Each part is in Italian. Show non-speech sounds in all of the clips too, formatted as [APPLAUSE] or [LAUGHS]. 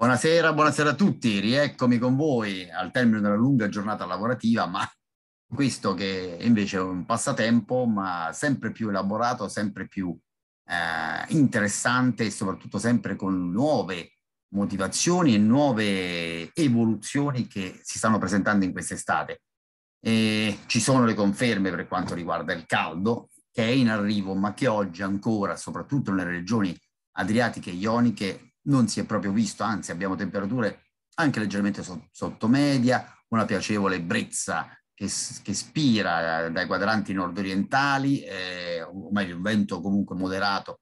Buonasera, buonasera a tutti, rieccomi con voi al termine della lunga giornata lavorativa, ma questo che invece è un passatempo, ma sempre più elaborato, sempre più eh, interessante e soprattutto sempre con nuove motivazioni e nuove evoluzioni che si stanno presentando in quest'estate. E ci sono le conferme per quanto riguarda il caldo, che è in arrivo, ma che oggi ancora, soprattutto nelle regioni adriatiche e ioniche, non si è proprio visto, anzi abbiamo temperature anche leggermente so- sotto media, una piacevole brezza che, che spira eh, dai quadranti nordorientali, eh, o meglio un vento comunque moderato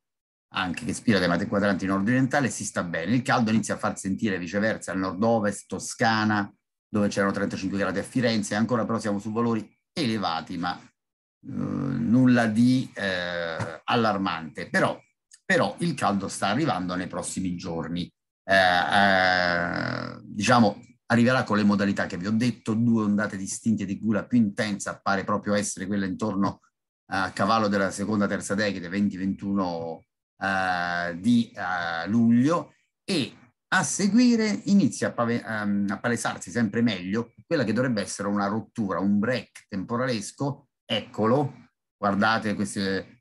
anche che spira dai quadranti nordorientali e si sta bene. Il caldo inizia a far sentire viceversa al nord-ovest, Toscana, dove c'erano 35 gradi a Firenze, ancora però siamo su valori elevati, ma eh, nulla di eh, allarmante. Però però il caldo sta arrivando nei prossimi giorni. Eh, eh, diciamo, arriverà con le modalità che vi ho detto, due ondate distinte di cui la più intensa pare proprio essere quella intorno a cavallo della seconda terza decade 20-21 eh, di eh, luglio e a seguire inizia a, pave- ehm, a palesarsi sempre meglio quella che dovrebbe essere una rottura, un break temporalesco, eccolo, guardate queste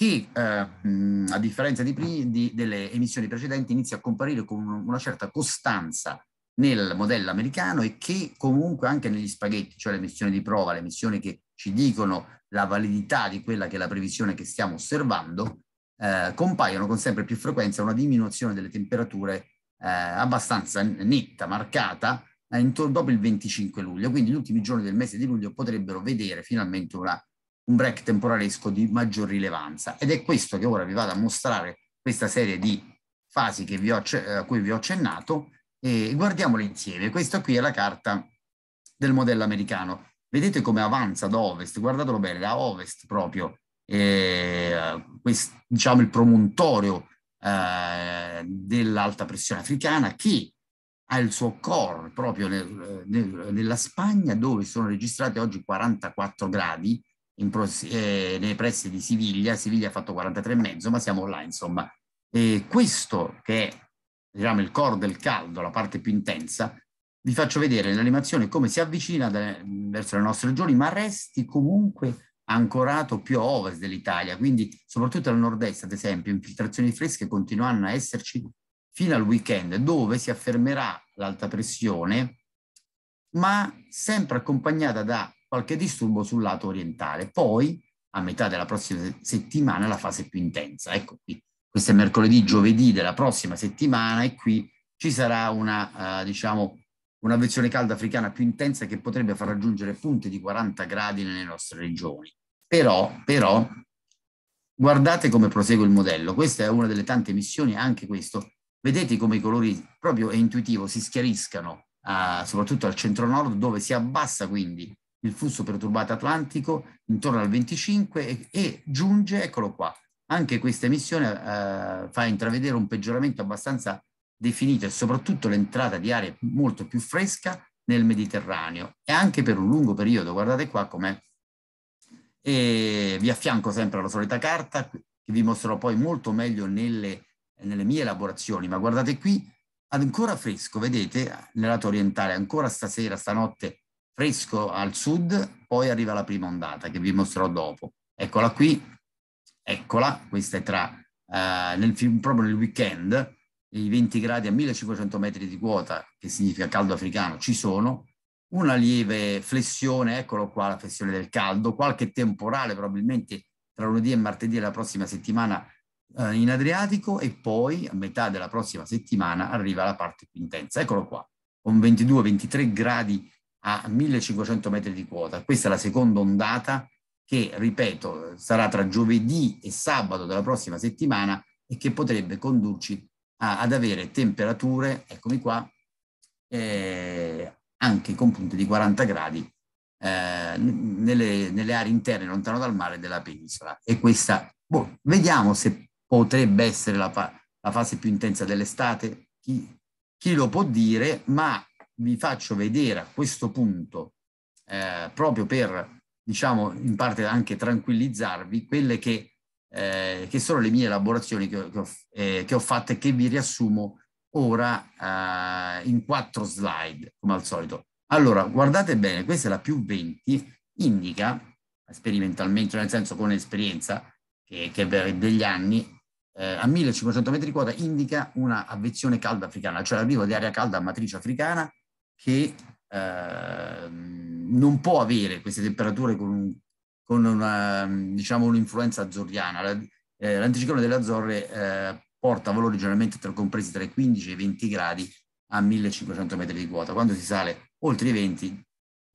che eh, a differenza di, di, delle emissioni precedenti inizia a comparire con una certa costanza nel modello americano e che comunque anche negli spaghetti, cioè le missioni di prova, le missioni che ci dicono la validità di quella che è la previsione che stiamo osservando, eh, compaiono con sempre più frequenza una diminuzione delle temperature eh, abbastanza netta, marcata, eh, intorno dopo il 25 luglio. Quindi gli ultimi giorni del mese di luglio potrebbero vedere finalmente una un break temporalesco di maggior rilevanza. Ed è questo che ora vi vado a mostrare questa serie di fasi ho, eh, a cui vi ho accennato e guardiamole insieme. Questa qui è la carta del modello americano. Vedete come avanza da ovest, guardatelo bene, da ovest proprio, eh, questo, diciamo il promontorio eh, dell'alta pressione africana che ha il suo core proprio nel, eh, nel, nella Spagna dove sono registrati oggi 44 gradi pros- eh, nei pressi di Siviglia, Siviglia ha fatto 43,5, ma siamo là insomma. E questo che è diciamo, il core del caldo, la parte più intensa, vi faccio vedere l'animazione come si avvicina de- verso le nostre regioni, ma resti comunque ancorato più a ovest dell'Italia, quindi soprattutto al nord-est, ad esempio, infiltrazioni fresche continuano a esserci fino al weekend, dove si affermerà l'alta pressione, ma sempre accompagnata da qualche disturbo sul lato orientale. Poi, a metà della prossima settimana, la fase più intensa. Ecco qui, questo è mercoledì, giovedì della prossima settimana e qui ci sarà una, eh, diciamo, una versione calda africana più intensa che potrebbe far raggiungere punte di 40 gradi nelle nostre regioni. Però, però, guardate come prosegue il modello. Questa è una delle tante missioni, anche questo. Vedete come i colori, proprio è intuitivo, si schiariscano, eh, soprattutto al centro-nord, dove si abbassa quindi il flusso perturbato atlantico intorno al 25 e, e giunge, eccolo qua, anche questa emissione eh, fa intravedere un peggioramento abbastanza definito e soprattutto l'entrata di aria molto più fresca nel Mediterraneo e anche per un lungo periodo, guardate qua com'è. E vi affianco sempre la solita carta che vi mostrerò poi molto meglio nelle, nelle mie elaborazioni, ma guardate qui, ancora fresco, vedete, nel lato orientale, ancora stasera, stanotte fresco al sud, poi arriva la prima ondata che vi mostrerò dopo. Eccola qui, eccola, questa è tra, eh, nel, proprio nel weekend, i 20 gradi a 1500 metri di quota, che significa caldo africano, ci sono, una lieve flessione, eccolo qua la flessione del caldo, qualche temporale probabilmente tra lunedì e martedì della prossima settimana eh, in Adriatico e poi a metà della prossima settimana arriva la parte più intensa, eccolo qua, con 22-23 gradi a 1500 metri di quota. Questa è la seconda ondata che, ripeto, sarà tra giovedì e sabato della prossima settimana e che potrebbe condurci a, ad avere temperature, eccomi qua, eh, anche con punte di 40 gradi eh, nelle, nelle, aree interne lontano dal mare della penisola. E questa, boh, vediamo se potrebbe essere la, fa la fase più intensa dell'estate, chi, chi lo può dire, ma vi faccio vedere a questo punto, eh, proprio per, diciamo, in parte anche tranquillizzarvi, quelle che, eh, che sono le mie elaborazioni che, che, ho, eh, che ho fatto e che vi riassumo ora eh, in quattro slide, come al solito. Allora, guardate bene, questa è la più 20, indica sperimentalmente, nel senso con esperienza, che, che è degli anni, eh, a 1500 metri di quota indica una avvezione calda africana, cioè l'arrivo di aria calda a matrice africana che eh, non può avere queste temperature con, con una, diciamo, un'influenza azzurriana. La, eh, l'anticiclone delle Azzorre eh, porta valori generalmente tra, compresi tra i 15 e i 20 gradi a 1500 metri di quota. Quando si sale oltre i 20,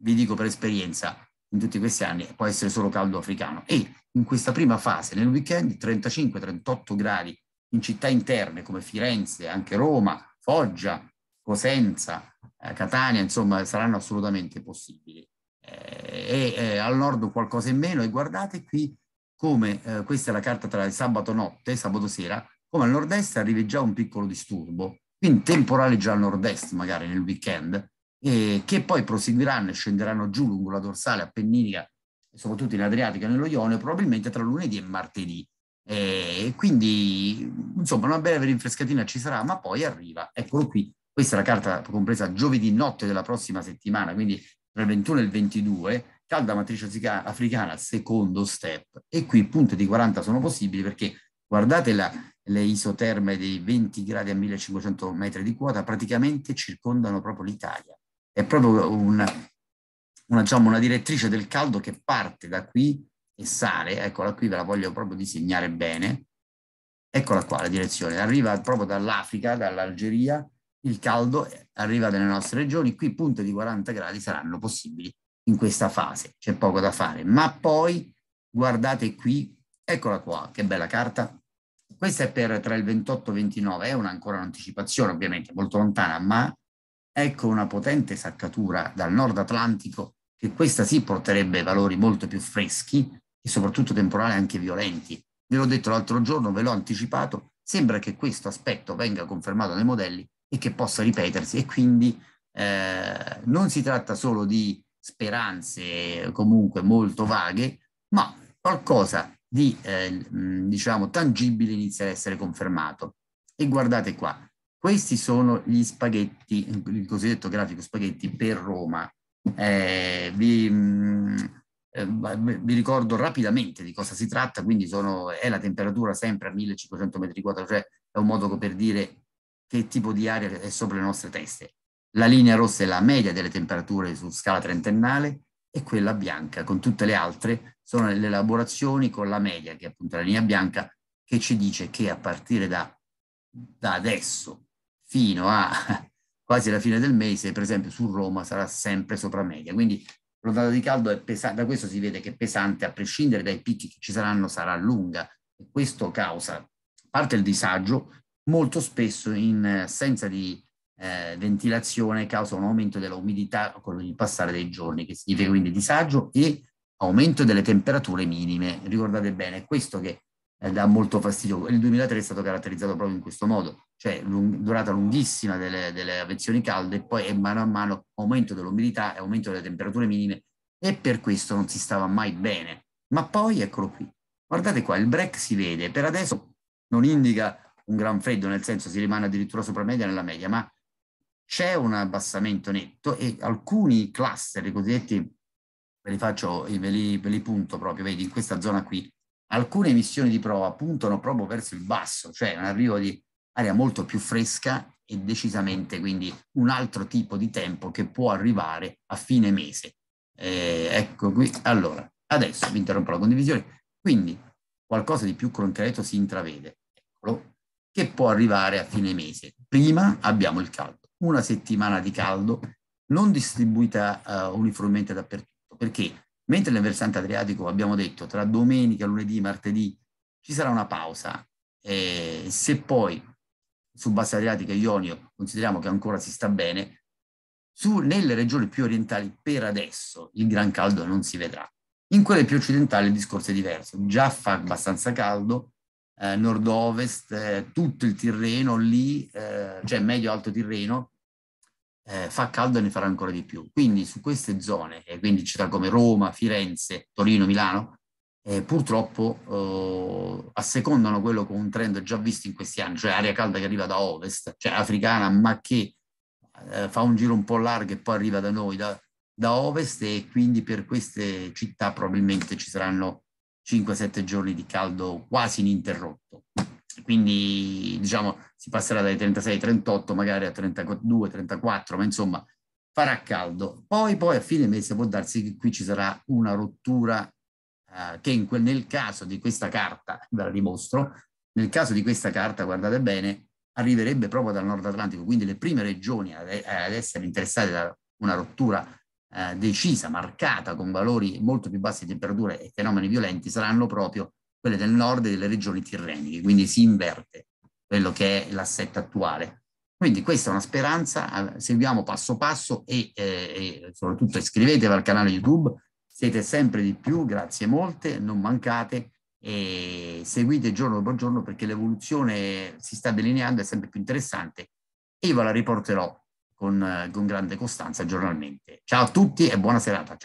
vi dico per esperienza, in tutti questi anni può essere solo caldo africano. E in questa prima fase, nel weekend, 35-38 gradi in città interne come Firenze, anche Roma, Foggia, Cosenza, eh, Catania, insomma, saranno assolutamente possibili. Eh, e eh, al nord qualcosa in meno e guardate qui come, eh, questa è la carta tra il sabato notte, sabato sera, come al nord-est arrivi già un piccolo disturbo, quindi temporale già al nord-est magari nel weekend, che poi proseguiranno e scenderanno giù lungo la dorsale appenninica, soprattutto in Adriatica nello Ione, probabilmente tra lunedì e martedì. Eh, e quindi, insomma, una breve rinfrescatina ci sarà, ma poi arriva, eccolo qui, questa è la carta compresa giovedì notte della prossima settimana, quindi tra il 21 e il 22, calda matrice africana, secondo step. E qui punte di 40 sono possibili perché guardate la, le isoterme dei 20 gradi a 1500 metri di quota, praticamente circondano proprio l'Italia. È proprio un, una, diciamo, una direttrice del caldo che parte da qui e sale, eccola qui, ve la voglio proprio disegnare bene. Eccola qua la direzione, arriva proprio dall'Africa, dall'Algeria, il caldo eh, arriva nelle nostre regioni, qui punte di 40 gradi saranno possibili in questa fase, c'è poco da fare. Ma poi guardate qui, eccola qua, che bella carta. Questa è per tra il 28 e il 29, è una, ancora un'anticipazione ovviamente molto lontana, ma ecco una potente saccatura dal nord Atlantico che questa sì porterebbe valori molto più freschi e soprattutto temporali anche violenti. Ve l'ho detto l'altro giorno, ve l'ho anticipato, sembra che questo aspetto venga confermato nei modelli e che possa ripetersi e quindi eh, non si tratta solo di speranze comunque molto vaghe, ma qualcosa di eh, diciamo tangibile inizia ad essere confermato. E guardate qua, questi sono gli spaghetti, il cosiddetto grafico spaghetti per Roma. Eh, vi, mh, eh, vi ricordo rapidamente di cosa si tratta, quindi sono, è la temperatura sempre a 1500 metri quadrati, cioè è un modo per dire che tipo di aria è sopra le nostre teste. La linea rossa è la media delle temperature su scala trentennale e quella bianca, con tutte le altre, sono le elaborazioni con la media, che è appunto la linea bianca, che ci dice che a partire da, da adesso fino a [LAUGHS] quasi la fine del mese, per esempio su Roma sarà sempre sopra media. Quindi l'ondata di caldo è pesante, da questo si vede che è pesante, a prescindere dai picchi che ci saranno, sarà lunga. E questo causa parte il disagio, molto spesso in assenza eh, di eh, ventilazione causa un aumento dell'umidità con il passare dei giorni, che significa quindi disagio e aumento delle temperature minime. Ricordate bene, è questo che eh, dà molto fastidio. Il 2003 è stato caratterizzato proprio in questo modo, cioè lung- durata lunghissima delle, delle avvezioni calde e poi mano a mano aumento dell'umidità e aumento delle temperature minime e per questo non si stava mai bene. Ma poi eccolo qui. Guardate qua, il break si vede, per adesso non indica un gran freddo, nel senso si rimane addirittura sopra media nella media, ma c'è un abbassamento netto e alcuni cluster, i cosiddetti, ve li faccio, ve li, ve li punto proprio, vedi, in questa zona qui, alcune emissioni di prova puntano proprio verso il basso, cioè un arrivo di aria molto più fresca e decisamente quindi un altro tipo di tempo che può arrivare a fine mese. Eh, ecco qui, allora, adesso mi interrompo la condivisione, quindi qualcosa di più concreto si intravede. Eccolo che può arrivare a fine mese. Prima abbiamo il caldo, una settimana di caldo non distribuita uh, uniformemente dappertutto, perché mentre nel versante adriatico abbiamo detto tra domenica, lunedì, martedì ci sarà una pausa, eh, se poi su bassa adriatica e Ionio consideriamo che ancora si sta bene, su, nelle regioni più orientali per adesso il gran caldo non si vedrà. In quelle più occidentali il discorso è diverso, già fa abbastanza caldo, eh, nord-ovest, eh, tutto il Tirreno lì, eh, cioè medio-alto Tirreno, eh, fa caldo e ne farà ancora di più. Quindi su queste zone, e eh, quindi città come Roma, Firenze, Torino, Milano, eh, purtroppo assecondano quello con un trend già visto in questi anni, cioè aria calda che arriva da ovest, cioè africana, ma che fa un giro un po' largo e poi arriva da noi, da, da ovest, e quindi per queste città probabilmente ci saranno 5-7 giorni di caldo quasi ininterrotto. Quindi diciamo si passerà dai 36-38 magari a 32-34, ma insomma farà caldo. Poi, poi a fine mese può darsi che qui ci sarà una rottura eh, che quel, nel caso di questa carta, ve la dimostro, nel caso di questa carta, guardate bene, arriverebbe proprio dal nord Atlantico, quindi le prime regioni ad, eh, ad essere interessate da una rottura eh, decisa, marcata con valori molto più bassi di temperature e fenomeni violenti saranno proprio quelle del nord e delle regioni tirreniche, quindi si inverte quello che è l'assetto attuale. Quindi questa è una speranza, seguiamo passo passo e, eh, e soprattutto iscrivetevi al canale YouTube, siete sempre di più, grazie molte, non mancate e seguite giorno dopo giorno perché l'evoluzione si sta delineando, è sempre più interessante e io ve la riporterò con, eh, con grande costanza giornalmente. Ciao a tutti e buona serata.